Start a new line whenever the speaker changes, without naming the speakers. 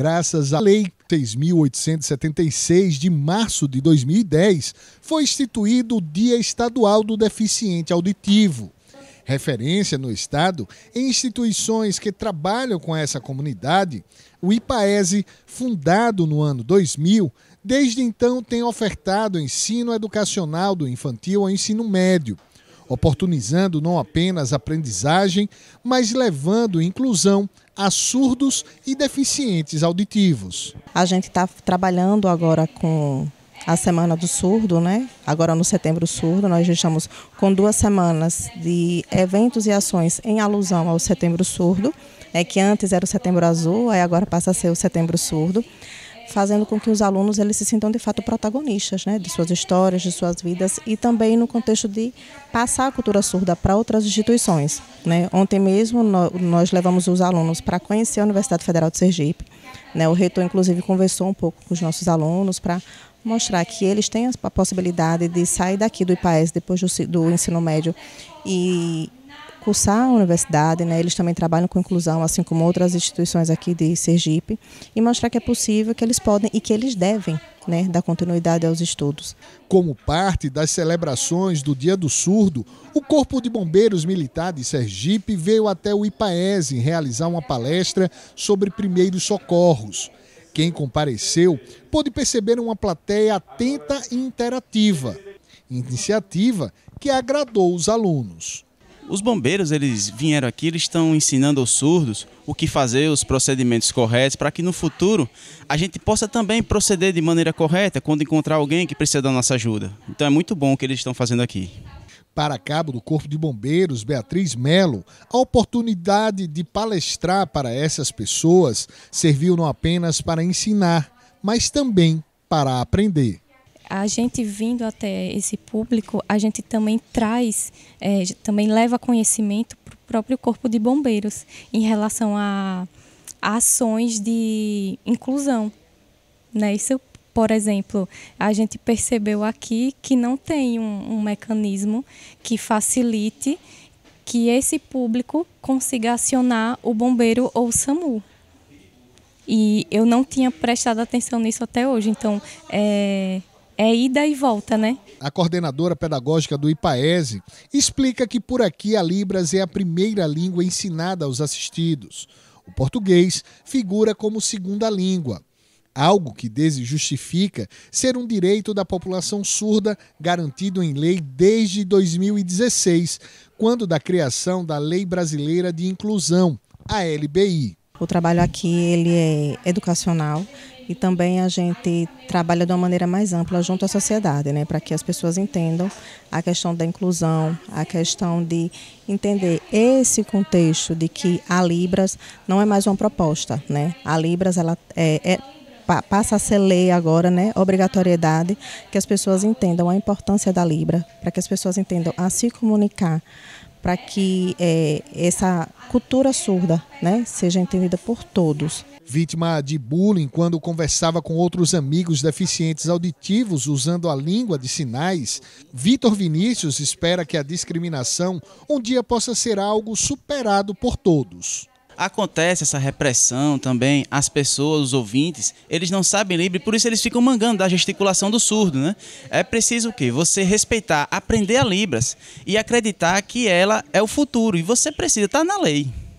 graças à Lei 6.876 de março de 2010, foi instituído o Dia Estadual do Deficiente Auditivo. Referência no Estado em instituições que trabalham com essa comunidade, o IPAESE, fundado no ano 2000, desde então tem ofertado ensino educacional do infantil ao ensino médio, oportunizando não apenas aprendizagem, mas levando inclusão a surdos e deficientes auditivos. A gente está trabalhando agora com a
Semana do Surdo, né? Agora no Setembro Surdo, nós estamos com duas semanas de eventos e ações em alusão ao Setembro Surdo, né? que antes era o Setembro Azul, aí agora passa a ser o Setembro Surdo fazendo com que os alunos eles se sintam de fato protagonistas né, de suas histórias, de suas vidas e também no contexto de passar a cultura surda para outras instituições. Né. Ontem mesmo nós levamos os alunos para conhecer a Universidade Federal de Sergipe. Né. O reitor, inclusive, conversou um pouco com os nossos alunos para mostrar que eles têm a possibilidade de sair daqui do IPAES depois do, do ensino médio e cursar a universidade, né? Eles também trabalham com inclusão, assim como outras instituições aqui de Sergipe, e mostrar que é possível, que eles podem e que eles devem, né, dar continuidade aos
estudos. Como parte das celebrações do Dia do Surdo, o Corpo de Bombeiros Militar de Sergipe veio até o IPAESE realizar uma palestra sobre primeiros socorros. Quem compareceu pôde perceber uma plateia atenta e interativa, iniciativa que agradou os alunos.
Os bombeiros, eles vieram aqui, eles estão ensinando aos surdos o que fazer, os procedimentos corretos, para que no futuro a gente possa também proceder de maneira correta quando encontrar alguém que precisa da nossa ajuda. Então é muito bom o que eles estão fazendo aqui.
Para cabo do Corpo de Bombeiros, Beatriz Melo, a oportunidade de palestrar para essas pessoas serviu não apenas para ensinar, mas também para aprender
a gente vindo até esse público, a gente também traz, é, também leva conhecimento para o próprio corpo de bombeiros em relação a, a ações de inclusão. Né? Isso, por exemplo, a gente percebeu aqui que não tem um, um mecanismo que facilite que esse público consiga acionar o bombeiro ou o SAMU. E eu não tinha prestado atenção nisso até hoje. Então, é, é ida e volta, né?
A coordenadora pedagógica do IPAESE explica que por aqui a Libras é a primeira língua ensinada aos assistidos. O português figura como segunda língua, algo que desde justifica ser um direito da população surda garantido em lei desde 2016, quando da criação da Lei Brasileira de Inclusão, a LBI. O trabalho aqui ele
é educacional, e também a gente trabalha de uma maneira mais ampla junto à sociedade, né, para que as pessoas entendam a questão da inclusão, a questão de entender esse contexto de que a Libras não é mais uma proposta, né? A Libras ela é, é passa a ser lei agora, né? Obrigatoriedade, que as pessoas entendam a importância da Libra, para que as pessoas entendam a se comunicar, para que é, essa cultura surda né, seja entendida por todos
vítima de bullying quando conversava com outros amigos deficientes auditivos usando a língua de sinais, Vitor Vinícius espera que a discriminação um dia possa ser algo superado por todos.
Acontece essa repressão também, as pessoas, os ouvintes, eles não sabem livre, por isso eles ficam mangando da gesticulação do surdo, né? É preciso o quê? Você respeitar, aprender a Libras e acreditar que ela é o futuro e você precisa estar tá na lei.